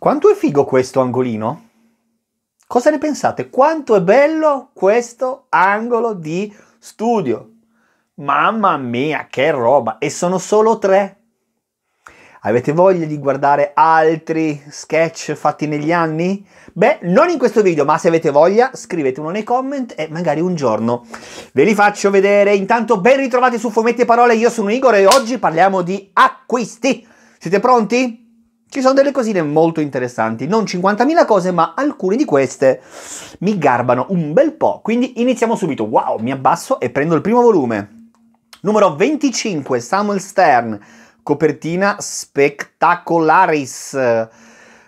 Quanto è figo questo angolino? Cosa ne pensate? Quanto è bello questo angolo di studio? Mamma mia, che roba! E sono solo tre. Avete voglia di guardare altri sketch fatti negli anni? Beh, non in questo video, ma se avete voglia scrivetelo nei comment e magari un giorno ve li faccio vedere. Intanto ben ritrovati su Fumetti e Parole, io sono Igor e oggi parliamo di acquisti. Siete pronti? Ci sono delle cosine molto interessanti, non 50.000 cose, ma alcune di queste mi garbano un bel po'. Quindi iniziamo subito. Wow, mi abbasso e prendo il primo volume. Numero 25, Samuel Stern, copertina spectacolaris.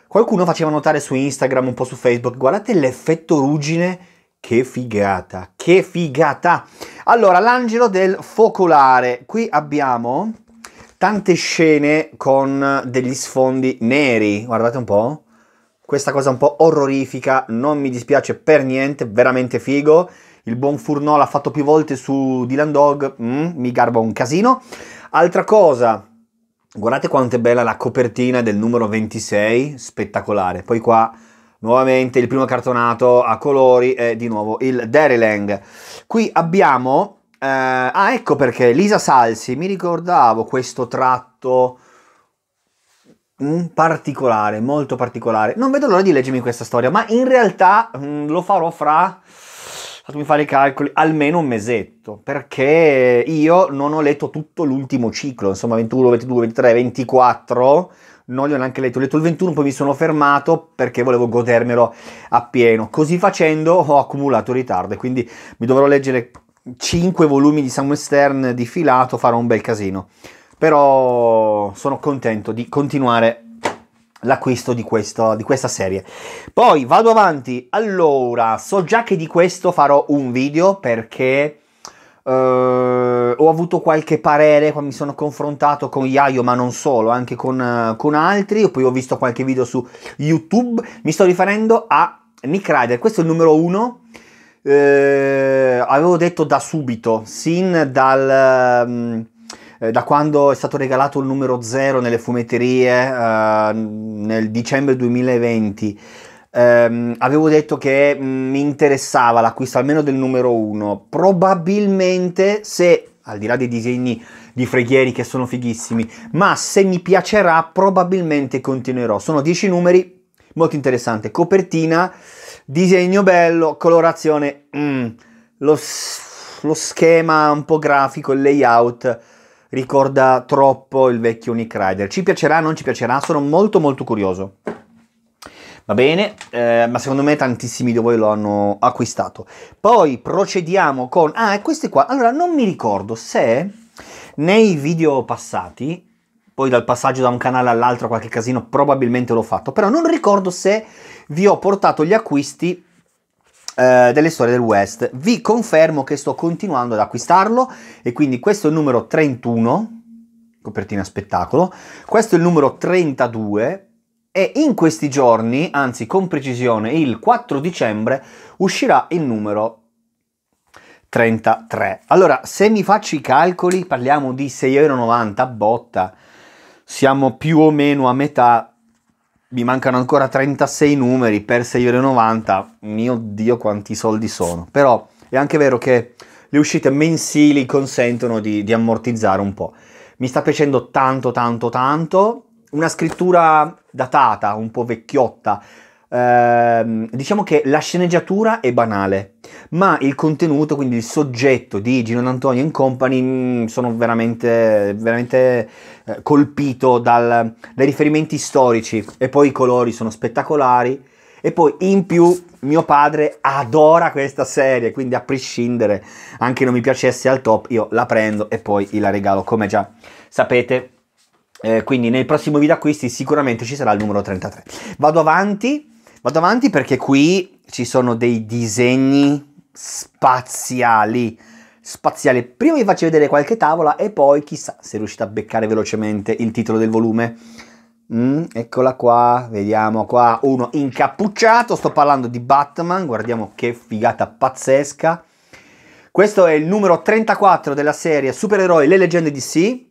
Qualcuno faceva notare su Instagram, un po' su Facebook, guardate l'effetto ruggine che figata, che figata! Allora, l'angelo del focolare. Qui abbiamo tante scene con degli sfondi neri, guardate un po'. Questa cosa un po' orrorifica, non mi dispiace per niente, veramente figo. Il buon Furno l'ha fatto più volte su Dylan Dog, mm, mi garba un casino. Altra cosa, guardate quanto è bella la copertina del numero 26, spettacolare. Poi qua nuovamente il primo cartonato a colori è di nuovo il Derelang. Qui abbiamo eh, ah, ecco perché Lisa Salsi, mi ricordavo questo tratto mh, mm, particolare, molto particolare. Non vedo l'ora di leggermi questa storia, ma in realtà mh, mm, lo farò fra fatemi fare i calcoli, almeno un mesetto, perché io non ho letto tutto l'ultimo ciclo, insomma 21, 22, 23, 24, non li ho neanche letto, ho letto il 21, poi mi sono fermato perché volevo godermelo appieno. Così facendo ho accumulato ritardo e quindi mi dovrò leggere 5 volumi di Samuel Stern di filato farò un bel casino. Però sono contento di continuare l'acquisto di, questo, di questa serie. Poi vado avanti. Allora, so già che di questo farò un video perché Uh, ho avuto qualche parere, mi sono confrontato con Iaio, ma non solo, anche con, eh, con altri. Poi ho visto qualche video su YouTube. Mi sto riferendo a Nick Rider, questo è il numero uno eh, avevo detto da subito, sin dal... Ehm, eh, da quando è stato regalato il numero 0 nelle fumetterie uh, nel dicembre 2020 um, ehm, avevo detto che mm, mi interessava l'acquisto almeno del numero 1 probabilmente se al di là dei disegni di Freghieri che sono fighissimi ma se mi piacerà probabilmente continuerò sono 10 numeri molto interessante copertina disegno bello, colorazione, mm, lo, lo, schema un po' grafico, il layout ricorda troppo il vecchio Nick Rider. Ci piacerà, non ci piacerà, sono molto molto curioso. Va bene, eh, ma secondo me tantissimi di voi lo hanno acquistato. Poi procediamo con... Ah, queste qua. Allora, non mi ricordo se nei video passati poi dal passaggio da un canale all'altro qualche casino probabilmente l'ho fatto, però non ricordo se vi ho portato gli acquisti eh, delle storie del West. Vi confermo che sto continuando ad acquistarlo e quindi questo è il numero 31, copertina spettacolo, questo è il numero 32 e in questi giorni, anzi con precisione il 4 dicembre, uscirà il numero 33. Allora, se mi faccio i calcoli, parliamo di 6,90 euro botta siamo più o meno a metà, mi mancano ancora 36 numeri per 6,90. mio dio quanti soldi sono, però è anche vero che le uscite mensili consentono di, di ammortizzare un po'. Mi sta piacendo tanto tanto tanto, una scrittura datata, un po' vecchiotta, eh, diciamo che la sceneggiatura è banale, ma il contenuto, quindi il soggetto di Gino D'Antonio Company, mm, sono veramente, veramente eh, colpito dal, dai riferimenti storici e poi i colori sono spettacolari. E poi in più mio padre adora questa serie, quindi a prescindere, anche non mi piacesse al top, io la prendo e poi la regalo, come già sapete. Eh, quindi nel prossimo video acquisti sicuramente ci sarà il numero 33. Vado avanti Vado avanti perché qui ci sono dei disegni spaziali. Spaziali. Prima vi faccio vedere qualche tavola e poi chissà se riuscite a beccare velocemente il titolo del volume. Mm, eccola qua, vediamo qua uno incappucciato, sto parlando di Batman, guardiamo che figata pazzesca. Questo è il numero 34 della serie Supereroi, le leggende di DC.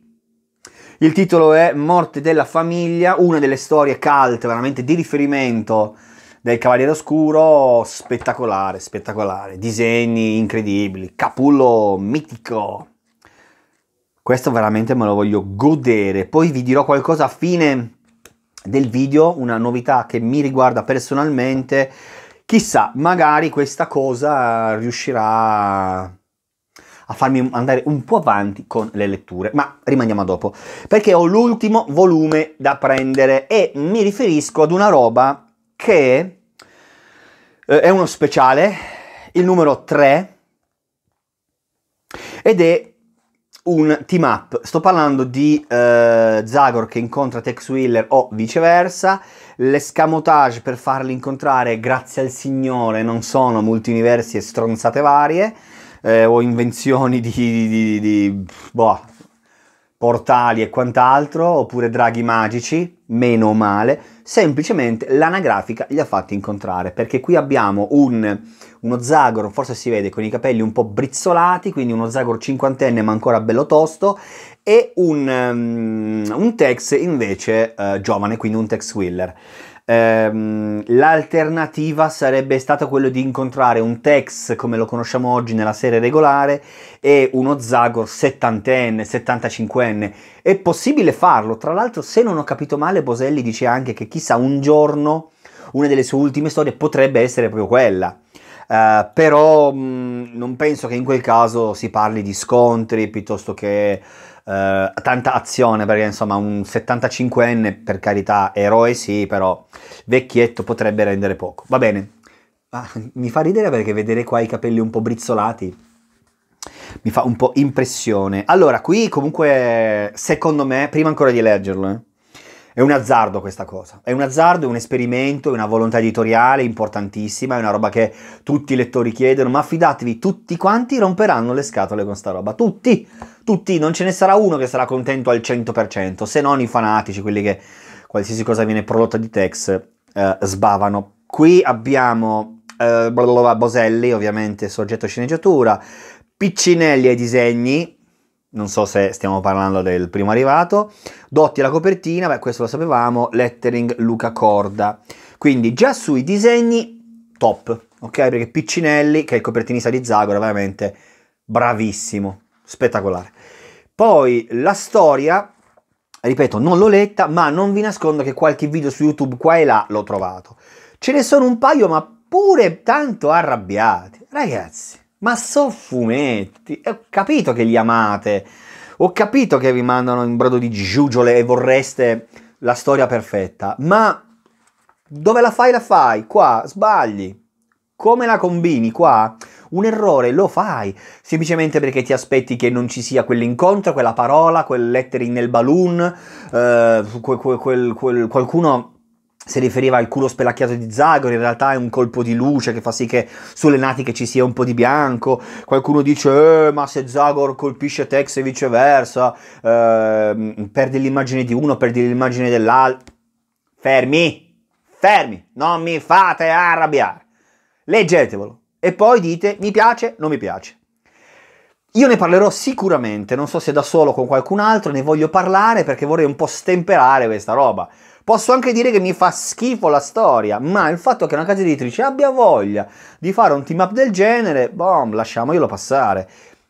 Il titolo è Morte della famiglia, una delle storie cult veramente di riferimento del Cavaliere Oscuro spettacolare, spettacolare, disegni incredibili, capullo mitico. Questo veramente me lo voglio godere, poi vi dirò qualcosa a fine del video, una novità che mi riguarda personalmente. Chissà, magari questa cosa riuscirà a farmi andare un po' avanti con le letture, ma rimaniamo a dopo, perché ho l'ultimo volume da prendere e mi riferisco ad una roba che eh, è uno speciale, il numero 3, ed è un team up. Sto parlando di eh, Zagor che incontra Tex Wheeler o viceversa. L'escamotage per farli incontrare, grazie al Signore, non sono multiversi e stronzate varie eh, o invenzioni di, di, di, di boh, portali e quant'altro, oppure draghi magici, meno male, semplicemente l'anagrafica li ha fatti incontrare, perché qui abbiamo un, uno Zagor, forse si vede, con i capelli un po' brizzolati, quindi uno Zagor cinquantenne ma ancora bello tosto, e un, um, un Tex invece uh, giovane, quindi un Tex Wheeler ehm, l'alternativa sarebbe stata quella di incontrare un Tex come lo conosciamo oggi nella serie regolare e uno Zagor settantenne, 75enne. È possibile farlo, tra l'altro se non ho capito male Boselli dice anche che chissà un giorno una delle sue ultime storie potrebbe essere proprio quella. Uh, però mh, mm, non penso che in quel caso si parli di scontri piuttosto che eh, tanta azione, perché insomma un 75enne, per carità, eroe sì, però vecchietto potrebbe rendere poco. Va bene, ah, mi fa ridere perché vedere qua i capelli un po' brizzolati mi fa un po' impressione. Allora, qui comunque, secondo me, prima ancora di leggerlo, eh, è un azzardo questa cosa, è un azzardo, è un esperimento, è una volontà editoriale importantissima, è una roba che tutti i lettori chiedono, ma fidatevi, tutti quanti romperanno le scatole con sta roba, tutti, tutti, non ce ne sarà uno che sarà contento al 100%, se non i fanatici, quelli che qualsiasi cosa viene prodotta di Tex eh, sbavano. Qui abbiamo eh, Boselli, ovviamente soggetto sceneggiatura, Piccinelli ai disegni, non so se stiamo parlando del primo arrivato. Dotti la copertina, beh questo lo sapevamo, lettering Luca Corda. Quindi già sui disegni top, ok? Perché Piccinelli, che è il copertinista di Zagora, veramente bravissimo, spettacolare. Poi la storia, ripeto, non l'ho letta, ma non vi nascondo che qualche video su YouTube qua e là l'ho trovato. Ce ne sono un paio, ma pure tanto arrabbiati. Ragazzi, ma sono fumetti, ho capito che li amate, ho capito che vi mandano in brodo di giugiole e vorreste la storia perfetta, ma dove la fai la fai, qua sbagli, come la combini qua? Un errore lo fai, semplicemente perché ti aspetti che non ci sia quell'incontro, quella parola, quel lettering nel balloon, eh, quel, quel, quel, qualcuno si riferiva al culo spelacchiato di Zagor, in realtà è un colpo di luce che fa sì che sulle natiche ci sia un po' di bianco. Qualcuno dice, eh, ma se Zagor colpisce Tex e viceversa, eh, perdi l'immagine di uno, perdi l'immagine dell'altro. Fermi, fermi, non mi fate arrabbiare. Leggetevelo e poi dite mi piace, non mi piace. Io ne parlerò sicuramente, non so se da solo o con qualcun altro, ne voglio parlare perché vorrei un po' stemperare questa roba. Posso anche dire che mi fa schifo la storia, ma il fatto che una casa editrice abbia voglia di fare un team up del genere, boom, lasciamoglielo passare.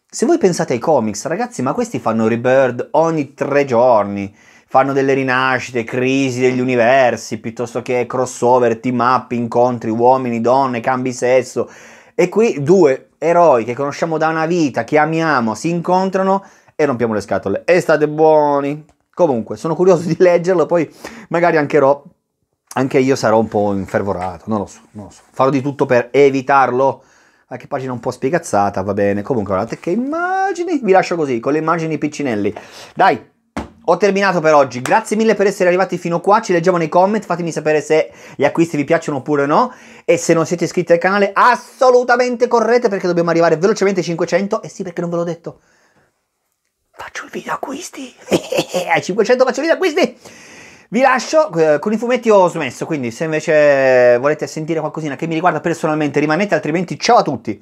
Se voi pensate ai comics, ragazzi, ma questi fanno rebirth ogni tre giorni fanno delle rinascite, crisi degli universi, piuttosto che crossover, team up, incontri, uomini, donne, cambi sesso. E qui due eroi che conosciamo da una vita, che amiamo, si incontrano e rompiamo le scatole. E state buoni! Comunque, sono curioso di leggerlo, poi magari anche, ro, anche io sarò un po' infervorato, non lo so, non lo so. Farò di tutto per evitarlo. Anche pagina un po' spiegazzata, va bene. Comunque, guardate che immagini. Vi lascio così, con le immagini piccinelli. Dai, ho terminato per oggi, grazie mille per essere arrivati fino qua, ci leggiamo nei comment, fatemi sapere se gli acquisti vi piacciono oppure no e se non siete iscritti al canale assolutamente correte perché dobbiamo arrivare velocemente ai 500 e eh sì perché non ve l'ho detto. Faccio il video acquisti. Ai 500 faccio il video acquisti. Vi lascio, eh, con i fumetti ho smesso, quindi se invece volete sentire qualcosina che mi riguarda personalmente rimanete, altrimenti ciao a tutti.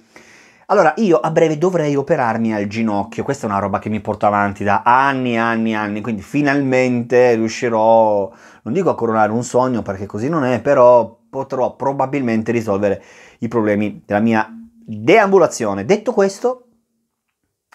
Allora, io a breve dovrei operarmi al ginocchio, questa è una roba che mi porto avanti da anni e anni e anni, quindi finalmente riuscirò, non dico a coronare un sogno perché così non è, però potrò probabilmente risolvere i problemi della mia deambulazione. Detto questo,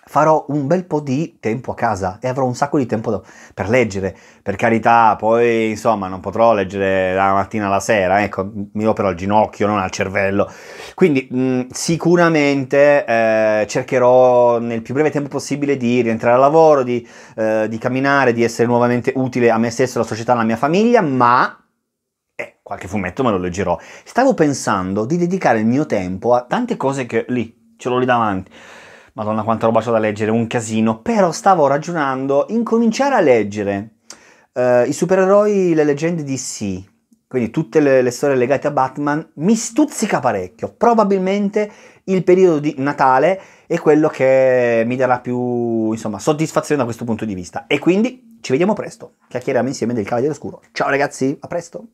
farò un bel po' di tempo a casa e avrò un sacco di tempo da, per leggere. Per carità, poi insomma non potrò leggere la mattina alla sera, ecco, mi opero al ginocchio, non al cervello. Quindi mh, mm, sicuramente eh, cercherò nel più breve tempo possibile di rientrare al lavoro, di, eh, di camminare, di essere nuovamente utile a me stesso, alla società, alla mia famiglia, ma eh, qualche fumetto me lo leggerò. Stavo pensando di dedicare il mio tempo a tante cose che lì, ce l'ho lì davanti Madonna quanta roba c'ho da leggere, un casino. Però stavo ragionando, cominciare a leggere uh, i supereroi, le leggende di DC, quindi tutte le, le, storie legate a Batman, mi stuzzica parecchio. Probabilmente il periodo di Natale è quello che mi darà più insomma, soddisfazione da questo punto di vista. E quindi ci vediamo presto. Chiacchieriamo insieme del Cavaliere Oscuro. Ciao ragazzi, a presto!